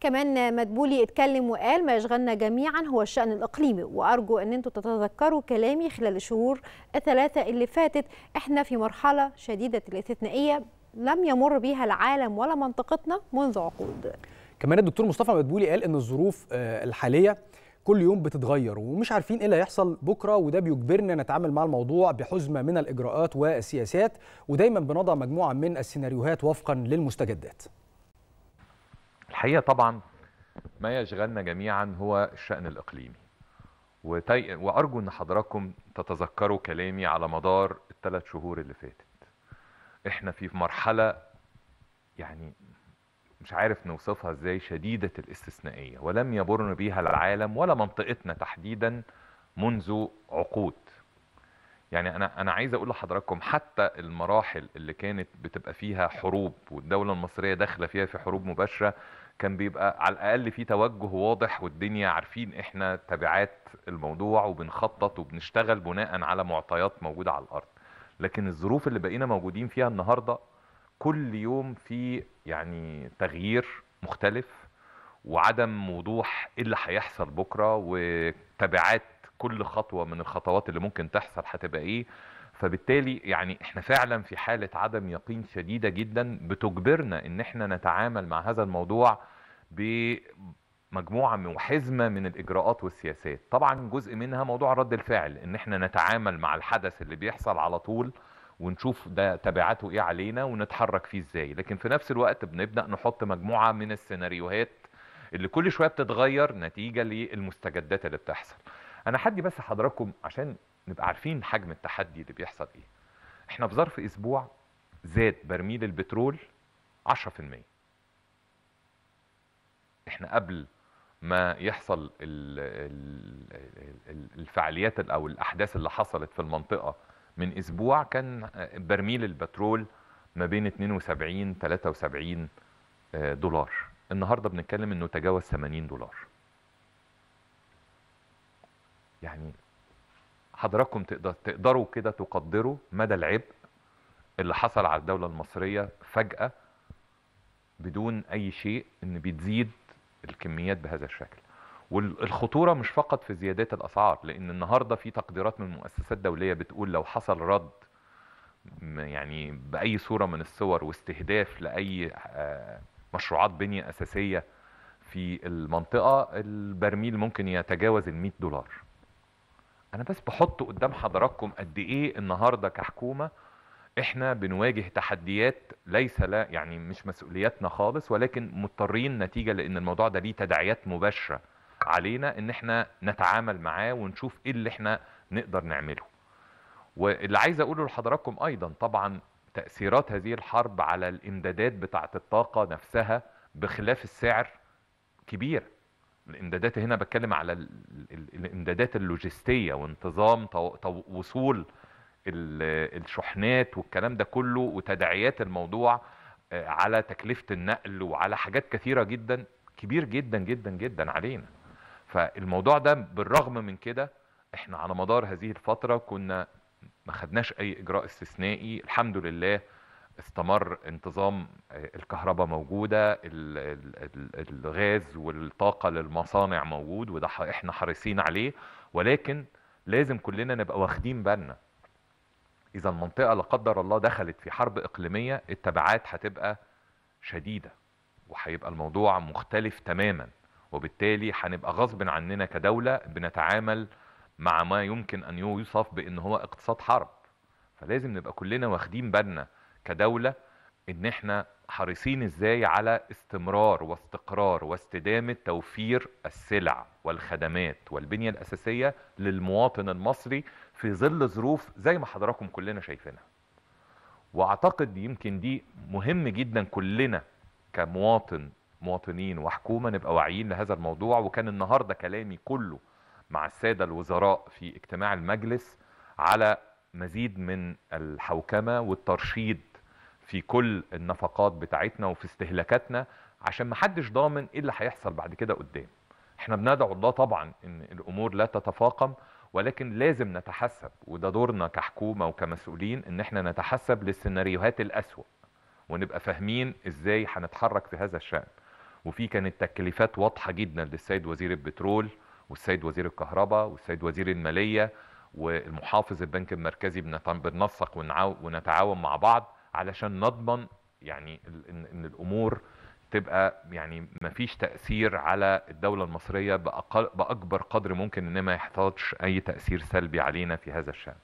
كمان مدبولي اتكلم وقال ما يشغلنا جميعا هو الشأن الإقليمي وأرجو أن أنتم تتذكروا كلامي خلال الشهور الثلاثة اللي فاتت احنا في مرحلة شديدة الاستثنائية لم يمر بها العالم ولا منطقتنا منذ عقود كمان الدكتور مصطفى مدبولي قال ان الظروف آه، الحاليه كل يوم بتتغير ومش عارفين ايه اللي هيحصل بكره وده بيجبرنا نتعامل مع الموضوع بحزمه من الاجراءات والسياسات ودايما بنضع مجموعه من السيناريوهات وفقا للمستجدات الحقيقة طبعا ما يشغلنا جميعا هو الشأن الإقليمي وتي... وأرجو أن حضراتكم تتذكروا كلامي على مدار الثلاث شهور اللي فاتت احنا في مرحلة يعني مش عارف نوصفها ازاي شديدة الاستثنائية ولم يبرن بها العالم ولا منطقتنا تحديدا منذ عقود يعني انا انا عايز اقول لحضراتكم حتى المراحل اللي كانت بتبقى فيها حروب والدوله المصريه داخله فيها في حروب مباشره كان بيبقى على الاقل في توجه واضح والدنيا عارفين احنا تبعات الموضوع وبنخطط وبنشتغل بناء على معطيات موجوده على الارض لكن الظروف اللي بقينا موجودين فيها النهارده كل يوم في يعني تغيير مختلف وعدم وضوح ايه اللي هيحصل بكره وتبعات كل خطوه من الخطوات اللي ممكن تحصل هتبقى ايه فبالتالي يعني احنا فعلا في حاله عدم يقين شديده جدا بتجبرنا ان احنا نتعامل مع هذا الموضوع بمجموعه وحزمه من الاجراءات والسياسات طبعا جزء منها موضوع رد الفعل ان احنا نتعامل مع الحدث اللي بيحصل على طول ونشوف ده تبعاته ايه علينا ونتحرك فيه ازاي لكن في نفس الوقت بنبدا نحط مجموعه من السيناريوهات اللي كل شويه بتتغير نتيجه للمستجدات اللي بتحصل انا حدي بس حضراتكم عشان نبقى عارفين حجم التحدي اللي بيحصل ايه احنا في ظرف اسبوع زاد برميل البترول 10% احنا قبل ما يحصل الفعاليات او الاحداث اللي حصلت في المنطقه من اسبوع كان برميل البترول ما بين 72 73 آه، دولار النهارده بنتكلم انه تجاوز 80 دولار يعني حضراتكم تقدر تقدروا كده تقدروا مدى العبء اللي حصل على الدولة المصرية فجأة بدون أي شيء إن بتزيد الكميات بهذا الشكل والخطورة مش فقط في زيادات الأسعار لأن النهاردة في تقديرات من مؤسسات دولية بتقول لو حصل رد يعني بأي صورة من الصور واستهداف لأي آه، مشروعات بنية أساسية في المنطقة البرميل ممكن يتجاوز ال 100 دولار انا بس بحط قدام حضراتكم قد ايه النهارده كحكومه احنا بنواجه تحديات ليس لا يعني مش مسؤولياتنا خالص ولكن مضطرين نتيجه لان الموضوع ده ليه تداعيات مباشره علينا ان احنا نتعامل معاه ونشوف ايه اللي احنا نقدر نعمله. واللي عايز اقوله لحضراتكم ايضا طبعا تاثيرات هذه الحرب على الامدادات بتاعه الطاقه نفسها بخلاف السعر كبيره. الامدادات هنا بتكلم على الامدادات اللوجستيه وانتظام وصول الشحنات والكلام ده كله وتداعيات الموضوع آه، على تكلفه النقل وعلى حاجات كثيره جدا كبير جدا جدا جدا علينا فالموضوع ده بالرغم من كده احنا على مدار هذه الفتره كنا ما خدناش اي اجراء استثنائي الحمد لله استمر انتظام آه، الكهرباء موجودة الغاز والطاقة للمصانع موجود وده احنا حريصين عليه ولكن لازم كلنا نبقى واخدين بالنا إذا المنطقة لا قدر الله دخلت في حرب إقليمية التبعات هتبقى شديدة وهيبقى الموضوع مختلف تماما وبالتالي هنبقى غصب عننا كدولة بنتعامل مع ما يمكن أن يوصف بأن هو اقتصاد حرب فلازم نبقى كلنا واخدين بالنا كدوله ان احنا حريصين ازاي على استمرار واستقرار واستدامه توفير السلع والخدمات والبنيه الاساسيه للمواطن المصري في ظل ظروف زي ما حضراتكم كلنا شايفينها. واعتقد يمكن دي مهم جدا كلنا كمواطن مواطنين وحكومه نبقى واعيين لهذا الموضوع وكان النهارده كلامي كله مع الساده الوزراء في اجتماع المجلس على مزيد من الحوكمه والترشيد في كل النفقات بتاعتنا وفي استهلاكاتنا عشان ما حدش ضامن ايه اللي هيحصل بعد كده قدام احنا بندعو الله طبعا ان الامور لا تتفاقم ولكن لازم نتحسب وده دورنا كحكومه وكمسؤولين ان احنا نتحسب للسيناريوهات الاسوأ ونبقى فاهمين ازاي هنتحرك في هذا الشان وفي كانت تكليفات واضحه جدا للسيد وزير البترول والسيد وزير الكهرباء والسيد وزير الماليه والمحافظ البنك المركزي بننسق ونتعاون مع بعض علشان نضمن يعني ان الامور تبقى يعني مفيش تاثير على الدوله المصريه باقل باكبر قدر ممكن ان ما يحتاجش اي تاثير سلبي علينا في هذا الشان